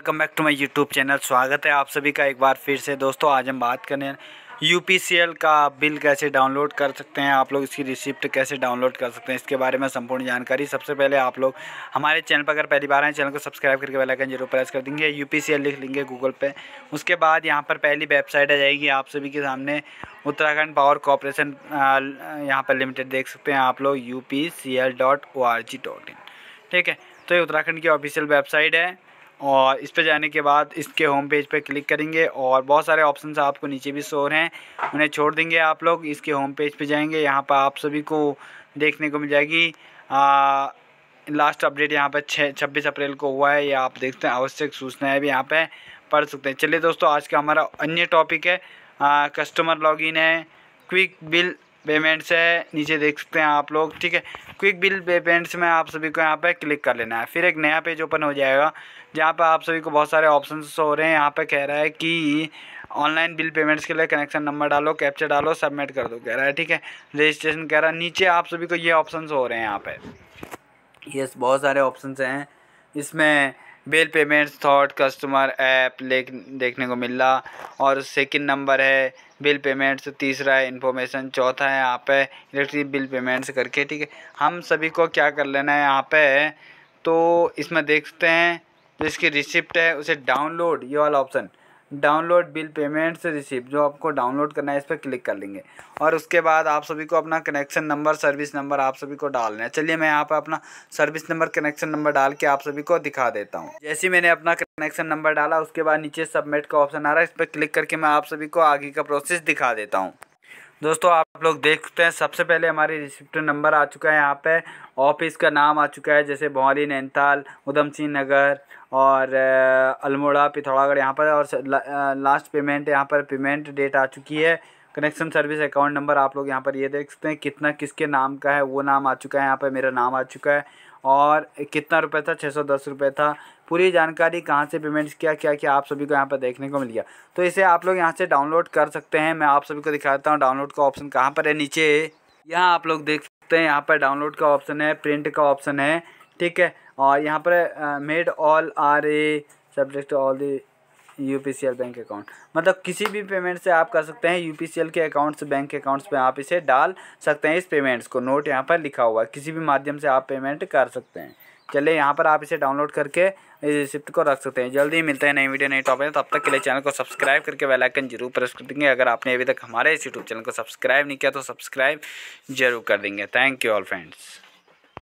welcome back to my YouTube channel स्वागत है आप सभी का एक बार फिर से दोस्तों आज हम बात करने यू का बिल कैसे डाउनलोड कर सकते हैं आप लोग इसकी रिसिप्ट कैसे डाउनलोड कर सकते हैं इसके बारे में संपूर्ण जानकारी सबसे पहले आप लोग हमारे चैनल पर अगर पहली बार हैं चैनल को सब्सक्राइब करके बेल आइकन जरूर प्रेस कर देंगे यू लिख लेंगे गूगल पे उसके बाद यहाँ पर पहली वेबसाइट आ जाएगी आप सभी के सामने उत्तराखंड पावर कॉरपोरेशन यहाँ पर लिमिटेड देख सकते हैं आप लोग यू ठीक है तो ये उत्तराखंड की ऑफिशियल वेबसाइट है और इस पर जाने के बाद इसके होम पेज पर क्लिक करेंगे और बहुत सारे ऑप्शन आपको नीचे भी शोर हैं उन्हें छोड़ देंगे आप लोग इसके होम पेज पर जाएंगे यहाँ पर आप सभी को देखने को मिल जाएगी आ, लास्ट अपडेट यहाँ पर छः छब्बीस अप्रैल को हुआ है ये आप देखते हैं आवश्यक सूचनाएँ भी यहाँ पर पढ़ सकते हैं चलिए दोस्तों आज का हमारा अन्य टॉपिक है आ, कस्टमर लॉगिन है क्विक बिल पेमेंट्स है नीचे देख सकते हैं आप लोग ठीक है क्विक बिल पेमेंट्स में आप सभी को यहाँ पर क्लिक कर लेना है फिर एक नया पेज ओपन हो जाएगा जहाँ पर आप सभी को बहुत सारे ऑप्शन हो रहे हैं यहाँ पर कह रहा है कि ऑनलाइन बिल पेमेंट्स के लिए कनेक्शन नंबर डालो कैप्चर डालो सबमिट कर दो कह रहा है ठीक है रजिस्ट्रेशन कह रहा है नीचे आप सभी को ये ऑप्शन हो रहे हैं यहाँ पर यस बहुत सारे ऑप्शन हैं इसमें बिल पेमेंट्स थॉट कस्टमर ऐप लेख देखने को मिला और सेकंड नंबर है बिल पेमेंट्स तीसरा है इन्फॉर्मेशन चौथा है यहाँ पे इलेक्ट्रिक बिल पेमेंट्स करके ठीक है हम सभी को क्या कर लेना है यहाँ पे तो इसमें देखते हैं जो इसकी रिसिप्ट है उसे डाउनलोड ये वाला option download bill payments receipt जो आपको डाउनलोड करना है इस पर क्लिक कर लेंगे और उसके बाद आप सभी को अपना कनेक्शन नंबर सर्विस नंबर आप सभी को डालना है चलिए मैं यहाँ पर अपना सर्विस नंबर कनेक्शन नंबर डाल के आप सभी को दिखा देता हूँ जैसे मैंने अपना कनेक्शन नंबर डाला उसके बाद नीचे सबमिट का ऑप्शन आ रहा है इस पर क्लिक करके मैं आप सभी को आगे का प्रोसेस दिखा देता हूँ दोस्तों आप लोग देखते हैं सबसे पहले हमारी रिसिप्ट नंबर आ चुका है यहाँ पे ऑफिस का नाम आ चुका है जैसे भौरी नैनीताल उधम सिंह नगर और अल्मोड़ा पिथौरागढ़ यहाँ पर और ला, लास्ट पेमेंट यहाँ पर पेमेंट डेट आ चुकी है कनेक्शन सर्विस अकाउंट नंबर आप लोग यहाँ पर ये देख सकते हैं कितना किसके नाम का है वो नाम आ चुका है यहाँ पर मेरा नाम आ चुका है और कितना रुपए था छः सौ दस रुपये था पूरी जानकारी कहाँ से पेमेंट्स किया क्या क्या आप सभी को यहाँ पर देखने को मिल गया तो इसे आप लोग यहाँ से डाउनलोड कर सकते हैं मैं आप सभी को दिखाता हूँ डाउनलोड का ऑप्शन कहाँ पर है नीचे यहाँ आप लोग देख सकते हैं यहाँ पर डाउनलोड का ऑप्शन है प्रिंट का ऑप्शन है ठीक है और यहाँ पर मेड ऑल आर ए सब्जेक्ट ऑल दी यू बैंक अकाउंट मतलब किसी भी पेमेंट से आप कर सकते हैं यू के अकाउंट से बैंक अकाउंट्स में आप इसे डाल सकते हैं इस पेमेंट्स को नोट यहाँ पर लिखा हुआ है किसी भी माध्यम से आप पेमेंट कर सकते हैं चलिए यहाँ पर आप इसे डाउनलोड करके इस रिसिप्ट को रख सकते हैं जल्दी ही मिलते हैं नई वीडियो नई टॉपिक तब तक के लिए चैनल को सब्सक्राइब करके बेल आइकन जरूर प्रेस कर देंगे अगर आपने अभी तक हमारे इस यूट्यूब चैनल को सब्सक्राइब नहीं किया तो सब्सक्राइब जरूर कर देंगे थैंक यू ऑल फ्रेंड्स